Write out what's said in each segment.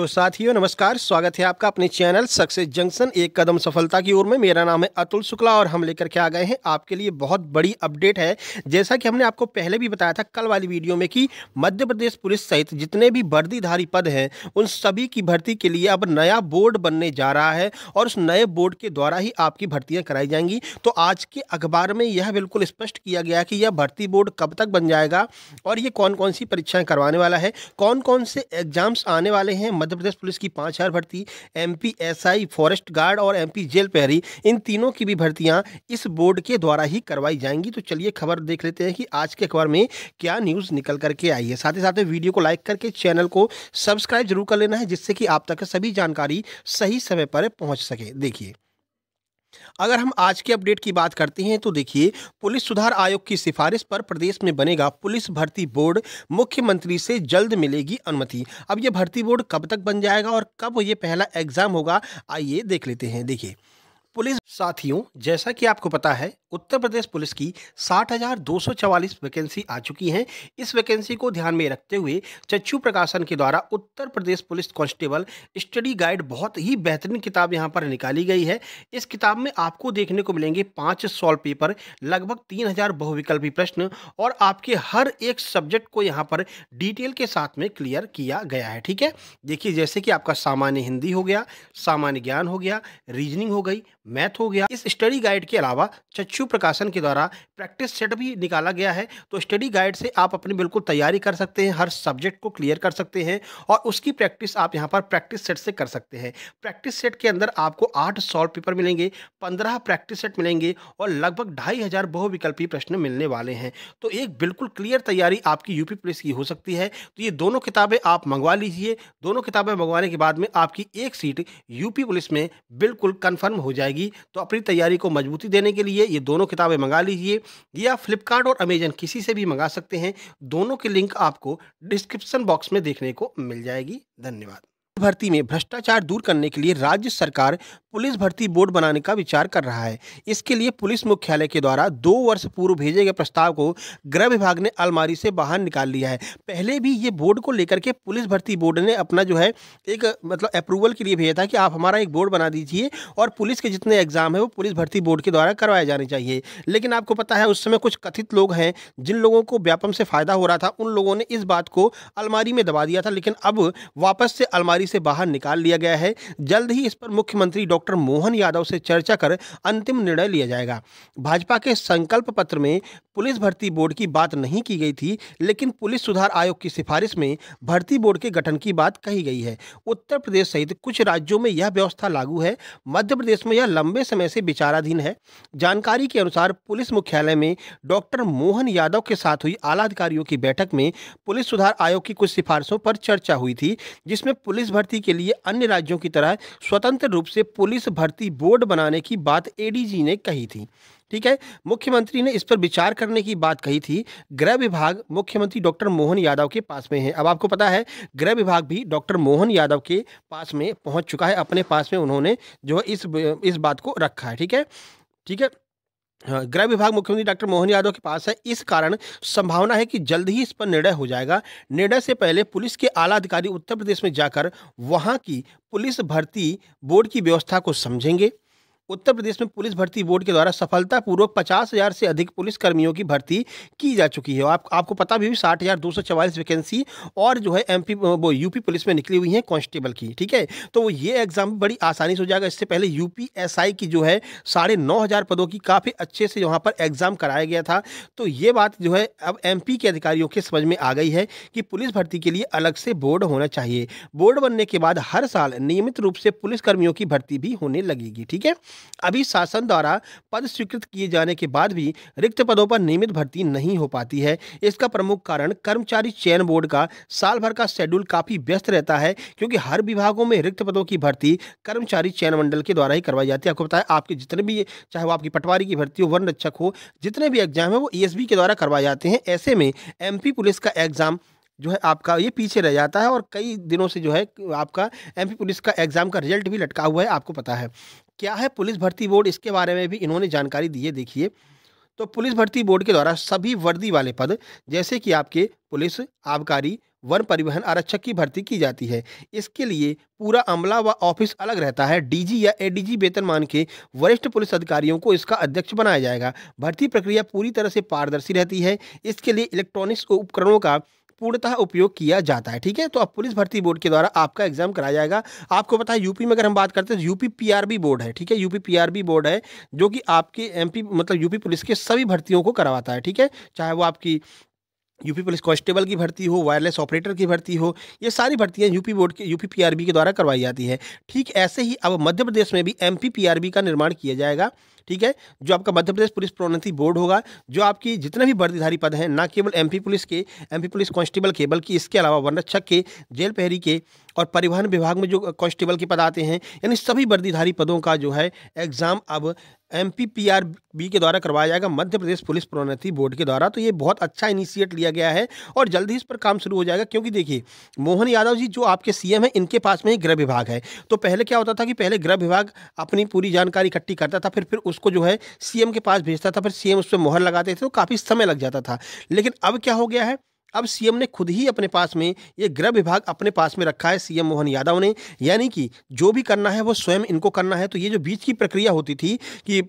तो साथियों नमस्कार स्वागत है आपका अपने चैनल सक्सेस जंक्शन एक कदम सफलता की ओर में मेरा नाम है अतुल शुक्ला और हम लेकर के आ गए हैं आपके लिए बहुत बड़ी अपडेट है जैसा कि हमने आपको पहले भी बताया था कल वाली वीडियो में कि मध्य प्रदेश पुलिस सहित जितने भी वर्दीधारी पद हैं उन सभी की भर्ती के लिए अब नया बोर्ड बनने जा रहा है और उस नए बोर्ड के द्वारा ही आपकी भर्तियाँ कराई जाएंगी तो आज के अखबार में यह बिल्कुल स्पष्ट किया गया कि यह भर्ती बोर्ड कब तक बन जाएगा और ये कौन कौन सी परीक्षाएँ करवाने वाला है कौन कौन से एग्जाम्स आने वाले हैं मध्य प्रदेश पुलिस की पाँच हज़ार भर्ती एस आई फॉरेस्ट गार्ड और पी जेल पहरी इन तीनों की भी भर्तियां इस बोर्ड के द्वारा ही करवाई जाएंगी तो चलिए खबर देख लेते हैं कि आज के अखबार में क्या न्यूज़ निकल करके आई है साथ ही साथ वीडियो को लाइक करके चैनल को सब्सक्राइब जरूर कर लेना है जिससे कि आप तक सभी जानकारी सही समय पर पहुंच सके देखिए अगर हम आज के अपडेट की बात करते हैं तो देखिए पुलिस सुधार आयोग की सिफारिश पर प्रदेश में बनेगा पुलिस भर्ती बोर्ड मुख्यमंत्री से जल्द मिलेगी अनुमति अब ये भर्ती बोर्ड कब तक बन जाएगा और कब ये पहला एग्जाम होगा आइए देख लेते हैं देखिए पुलिस साथियों जैसा कि आपको पता है उत्तर प्रदेश पुलिस की साठ वैकेंसी आ चुकी हैं इस वैकेंसी को ध्यान में रखते हुए चच्चू प्रकाशन के द्वारा Uttar Pradesh police constable study guide बहुत ही बेहतरीन किताब यहां पर निकाली गई है इस किताब में आपको देखने को मिलेंगे पाँच सॉल्व पेपर लगभग तीन हज़ार बहुविकल्पी प्रश्न और आपके हर एक सब्जेक्ट को यहाँ पर डिटेल के साथ में क्लियर किया गया है ठीक है देखिए जैसे कि आपका सामान्य हिंदी हो गया सामान्य ज्ञान हो गया रीजनिंग हो गई मैथ हो गया इस स्टडी गाइड के अलावा चक्षु प्रकाशन के द्वारा प्रैक्टिस सेट भी निकाला गया है तो स्टडी गाइड से आप अपनी बिल्कुल तैयारी कर सकते हैं हर सब्जेक्ट को क्लियर कर सकते हैं और उसकी प्रैक्टिस आप यहाँ पर प्रैक्टिस सेट से कर सकते हैं प्रैक्टिस सेट के अंदर आपको आठ सॉल्व पेपर मिलेंगे पंद्रह प्रैक्टिस सेट मिलेंगे और लगभग ढाई हज़ार बहुविकल्पी प्रश्न मिलने वाले हैं तो एक बिल्कुल क्लियर तैयारी आपकी यूपी पुलिस की हो सकती है तो ये दोनों किताबें आप मंगवा लीजिए दोनों किताबें मंगवाने के बाद में आपकी एक सीट यूपी पुलिस में बिल्कुल कन्फर्म हो जाएगी तो अपनी तैयारी को मजबूती देने के लिए ये दोनों किताबें मंगा लीजिए या फ्लिपकार्ट और अमेजन किसी से भी मंगा सकते हैं दोनों की लिंक आपको डिस्क्रिप्सन बॉक्स में देखने को मिल जाएगी धन्यवाद भर्ती में भ्रष्टाचार दूर करने के लिए राज्य सरकार पुलिस भर्ती बोर्ड बनाने का विचार कर रहा है इसके लिए पुलिस मुख्यालय के द्वारा दो वर्ष पूर्व भेजे गए प्रस्ताव को गृह विभाग ने अलमारी से बाहर निकाल लिया है पहले भी ये बोर्ड को लेकर के पुलिस भर्ती बोर्ड ने अपना जो है एक मतलब अप्रूवल के लिए भेजा था कि आप हमारा एक बोर्ड बना दीजिए और पुलिस के जितने एग्जाम है वो पुलिस भर्ती बोर्ड के द्वारा करवाए जाने चाहिए लेकिन आपको पता है उस समय कुछ कथित लोग हैं जिन लोगों को व्यापम से फ़ायदा हो रहा था उन लोगों ने इस बात को अलमारी में दबा दिया था लेकिन अब वापस से अलमारी से बाहर निकाल लिया गया है जल्द ही इस पर मुख्यमंत्री डॉक्टर मोहन यादव से चर्चा कर अंतिम निर्णय लिया जाएगा भाजपा के संकल्प पत्र में पुलिस भर्ती बोर्ड की बात नहीं की गई थी लेकिन पुलिस सुधार आयोग की सिफारिश में भर्ती बोर्ड के गठन की बात कही गई है उत्तर प्रदेश सहित कुछ राज्यों में यह व्यवस्था लागू है मध्य प्रदेश में यह लंबे समय से विचाराधीन है जानकारी के अनुसार पुलिस मुख्यालय में डॉक्टर मोहन यादव के साथ हुई आला अधिकारियों की बैठक में पुलिस सुधार आयोग की कुछ सिफारिशों पर चर्चा हुई थी जिसमें पुलिस भर्ती के लिए अन्य राज्यों की तरह स्वतंत्र रूप से पुलिस भर्ती बोर्ड बनाने की बात एडीजी ने कही थी ठीक है मुख्यमंत्री ने इस पर विचार करने की बात कही थी गृह विभाग मुख्यमंत्री डॉक्टर मोहन यादव के पास में है अब आपको पता है गृह विभाग भी डॉक्टर मोहन यादव के पास में पहुंच चुका है अपने पास में उन्होंने जो इस इस बात को रखा है ठीक है ठीक है हाँ, गृह विभाग मुख्यमंत्री डॉक्टर मोहन यादव के पास है इस कारण संभावना है कि जल्द ही इस पर निर्णय हो जाएगा निर्णय से पहले पुलिस के आला अधिकारी उत्तर प्रदेश में जाकर वहां की पुलिस भर्ती बोर्ड की व्यवस्था को समझेंगे उत्तर प्रदेश में पुलिस भर्ती बोर्ड के द्वारा सफलतापूर्वक पचास हज़ार से अधिक पुलिस कर्मियों की भर्ती की जा चुकी है आप आपको पता भी साठ हज़ार दो सौ चवालीस वैकेंसी और जो है एमपी वो यूपी पुलिस में निकली हुई है कांस्टेबल की ठीक है तो वो ये एग्जाम बड़ी आसानी से हो जाएगा इससे पहले यूपी एसआई की जो है साढ़े नौ हज़ार पदों की काफ़ी अच्छे से यहाँ पर एग्ज़ाम कराया गया था तो ये बात जो है अब एम के अधिकारियों के समझ में आ गई है कि पुलिस भर्ती के लिए अलग से बोर्ड होना चाहिए बोर्ड बनने के बाद हर साल नियमित रूप से पुलिस कर्मियों की भर्ती भी होने लगेगी ठीक है अभी शासन द्वारा पद स्वीकृत किए जाने के बाद भी रिक्त पदों पर नियमित भर्ती नहीं हो पाती है इसका प्रमुख कारण कर्मचारी चयन बोर्ड का साल भर का शेड्यूल काफ़ी व्यस्त रहता है क्योंकि हर विभागों में रिक्त पदों की भर्ती कर्मचारी चयन मंडल के द्वारा ही करवाई जाती है आपको बताया आपके जितने भी चाहे वो आपकी पटवारी की भर्ती हो वन रक्षक हो जितने भी एग्जाम है वो ई e के द्वारा करवाए जाते हैं ऐसे में एम पुलिस का एग्ज़ाम जो है आपका ये पीछे रह जाता है और कई दिनों से जो है आपका एमपी पुलिस का एग्ज़ाम का रिजल्ट भी लटका हुआ है आपको पता है क्या है पुलिस भर्ती बोर्ड इसके बारे में भी इन्होंने जानकारी दी है देखिए तो पुलिस भर्ती बोर्ड के द्वारा सभी वर्दी वाले पद जैसे कि आपके पुलिस आबकारी वन परिवहन आरक्षक की भर्ती की जाती है इसके लिए पूरा अमला व ऑफिस अलग रहता है डीजी या एडीजी वेतनमान के वरिष्ठ पुलिस अधिकारियों को इसका अध्यक्ष बनाया जाएगा भर्ती प्रक्रिया पूरी तरह से पारदर्शी रहती है इसके लिए इलेक्ट्रॉनिक्स उपकरणों का पूर्णतः उपयोग किया जाता है ठीक है तो अब पुलिस भर्ती बोर्ड के द्वारा आपका एग्जाम कराया जाएगा आपको पता है यूपी में अगर हम बात करते हैं यूपी पीआरबी बोर्ड है ठीक है यूपी पीआरबी बोर्ड है जो कि आपके एमपी मतलब यूपी पुलिस के सभी भर्तियों को करवाता है ठीक है चाहे वो आपकी यूपी पुलिस कांस्टेबल की भर्ती हो वायरलेस ऑपरेटर की भर्ती हो ये सारी भर्तियां यूपी बोर्ड के यूपी पीआरबी के द्वारा करवाई जाती है ठीक ऐसे ही अब मध्य प्रदेश में भी एमपी पीआरबी का निर्माण किया जाएगा ठीक है जो आपका मध्य प्रदेश पुलिस प्रोन्नति बोर्ड होगा जो आपकी जितने भी वर्दीधारी पद हैं ना केवल एमपी पुलिस के एमपी पुलिस कांस्टेबल के बल्कि इसके अलावा वनरक्षक के जेल पहरी के और परिवहन विभाग में जो कांस्टेबल के पद आते हैं यानी सभी वर्दीधारी पदों का जो है एग्ज़ाम अब एम पी के द्वारा करवाया जाएगा मध्य प्रदेश पुलिस प्रोन्नति बोर्ड के द्वारा तो ये बहुत अच्छा इनिशिएट लिया गया है और जल्दी इस पर काम शुरू हो जाएगा क्योंकि देखिए मोहन यादव जी जो आपके सीएम हैं इनके पास में ही गृह विभाग है तो पहले क्या होता था कि पहले गृह विभाग अपनी पूरी जानकारी इकट्ठी करता था फिर फिर उस उसको जो है सीएम के पास भेजता था फिर सीएम उस पर मोहर लगाते थे तो काफ़ी समय लग जाता था लेकिन अब क्या हो गया है अब सीएम ने खुद ही अपने पास में ये गृह विभाग अपने पास में रखा है सीएम मोहन यादव ने यानी कि जो भी करना है वो स्वयं इनको करना है तो ये जो बीच की प्रक्रिया होती थी कि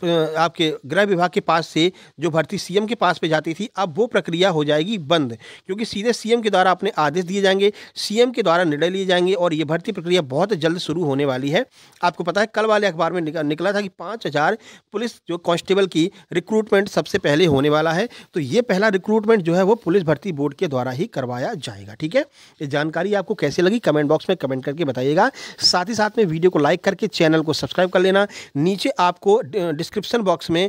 आपके गृह विभाग के पास से जो भर्ती सीएम के पास पे जाती थी अब वो प्रक्रिया हो जाएगी बंद क्योंकि सीधे सीएम के द्वारा अपने आदेश दिए जाएंगे सीएम के द्वारा निर्णय लिए जाएंगे और ये भर्ती प्रक्रिया बहुत जल्द शुरू होने वाली है आपको पता है कल वाले अखबार में निकला था कि पाँच पुलिस जो कॉन्स्टेबल की रिक्रूटमेंट सबसे पहले होने वाला है तो ये पहला रिक्रूटमेंट जो है वो पुलिस भर्ती बोर्ड के द्वारा ही करवाया जाएगा ठीक है ये जानकारी आपको कैसे लगी कमेंट बॉक्स में कमेंट करके बताइएगा साथ ही साथ में वीडियो को लाइक करके चैनल को सब्सक्राइब कर लेना नीचे आपको डिस्क्रिप्शन बॉक्स में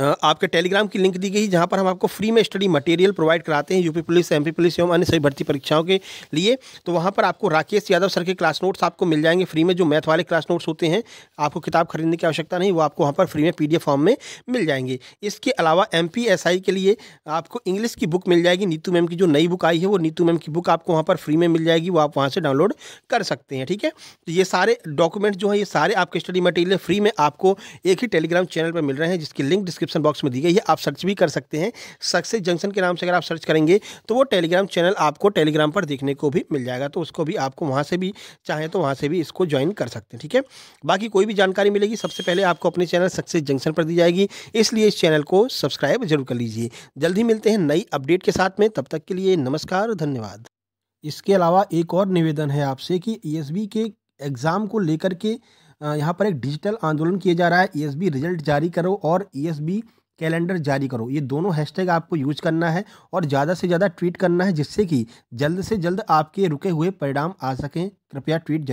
आपके टेलीग्राम की लिंक दी गई जहाँ पर हम आपको फ्री में स्टडी मटेरियल प्रोवाइड कराते हैं यूपी पुलिस एमपी पुलिस एवं अन्य सभी भर्ती परीक्षाओं के लिए तो वहाँ पर आपको राकेश यादव सर के क्लास नोट्स आपको मिल जाएंगे फ्री में जो मैथ वाले क्लास नोट्स होते हैं आपको किताब खरीदने की आवश्यकता नहीं वो आपको वहाँ पर फ्री में पी फॉर्म में मिल जाएंगे इसके अलावा एम के लिए आपको इंग्लिश की बुक मिल जाएगी नीतू मैम की जो नई बुक आई है वो नीतू मैम की बुक आपको वहाँ पर फ्री में मिल जाएगी वो आप वहाँ से डाउनलोड कर सकते हैं ठीक है तो ये सारे डॉक्यूमेंट जो है ये सारे आपके स्टडी मटेरियल फ्री में आपको एक ही टेलीग्राम चैनल पर मिल रहे हैं जिसकी लिंक डिस्क्रिप्शन बॉक्स में दी गई है आप सर्च भी कर सकते हैं सक्सेस जंक्शन के नाम से अगर आप सर्च करेंगे तो वो टेलीग्राम चैनल आपको टेलीग्राम पर देखने को भी मिल जाएगा तो उसको भी आपको वहाँ से भी चाहें तो वहाँ से भी इसको ज्वाइन कर सकते हैं ठीक है बाकी कोई भी जानकारी मिलेगी सबसे पहले आपको अपने चैनल सक्सेस जंक्शन पर दी जाएगी इसलिए इस चैनल को सब्सक्राइब जरूर कर लीजिए जल्द मिलते हैं नई अपडेट के साथ में तब तक के लिए नमस्कार धन्यवाद इसके अलावा एक और निवेदन है आपसे कि ई e के एग्ज़ाम को लेकर के यहाँ पर एक डिजिटल आंदोलन किया जा रहा है ई e रिजल्ट जारी करो और ई e कैलेंडर जारी करो ये दोनों हैशटैग आपको यूज करना है और ज़्यादा से ज़्यादा ट्वीट करना है जिससे कि जल्द से जल्द आपके रुके हुए परिणाम आ सकें कृपया ट्वीट